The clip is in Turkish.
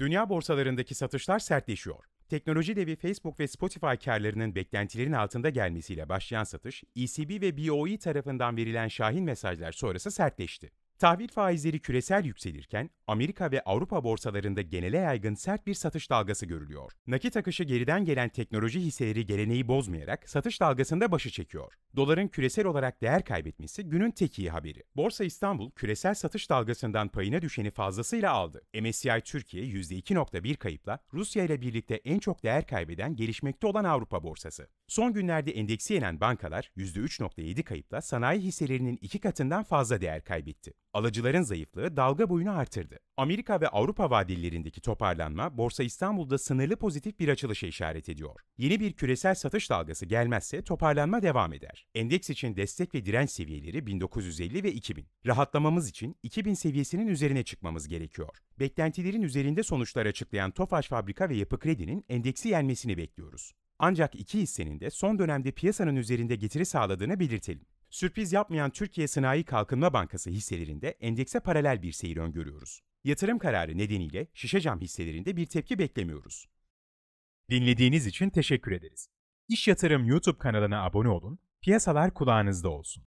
Dünya borsalarındaki satışlar sertleşiyor. Teknoloji devi Facebook ve Spotify karlarının beklentilerin altında gelmesiyle başlayan satış, ECB ve BOE tarafından verilen şahin mesajlar sonrası sertleşti. Tahvil faizleri küresel yükselirken Amerika ve Avrupa borsalarında genele yaygın sert bir satış dalgası görülüyor. Nakit akışı geriden gelen teknoloji hisseleri geleneği bozmayarak satış dalgasında başı çekiyor. Doların küresel olarak değer kaybetmesi günün tek iyi haberi. Borsa İstanbul küresel satış dalgasından payına düşeni fazlasıyla aldı. MSCI Türkiye %2.1 kayıpla Rusya ile birlikte en çok değer kaybeden gelişmekte olan Avrupa borsası. Son günlerde endeksi yenen bankalar %3.7 kayıpla sanayi hisselerinin iki katından fazla değer kaybetti. Alıcıların zayıflığı dalga boyunu artırdı. Amerika ve Avrupa vadelerindeki toparlanma Borsa İstanbul'da sınırlı pozitif bir açılışa işaret ediyor. Yeni bir küresel satış dalgası gelmezse toparlanma devam eder. Endeks için destek ve direnç seviyeleri 1950 ve 2000. Rahatlamamız için 2000 seviyesinin üzerine çıkmamız gerekiyor. Beklentilerin üzerinde sonuçlar açıklayan Tofaş Fabrika ve Yapı Kredi'nin endeksi yenmesini bekliyoruz. Ancak iki hissenin de son dönemde piyasanın üzerinde getiri sağladığını belirtelim. Sürpriz yapmayan Türkiye Sanayi Kalkınma Bankası hisselerinde endekse paralel bir seyir öngörüyoruz. Yatırım kararı nedeniyle şişe cam hisselerinde bir tepki beklemiyoruz. Dinlediğiniz için teşekkür ederiz. İş Yatırım YouTube kanalına abone olun, piyasalar kulağınızda olsun.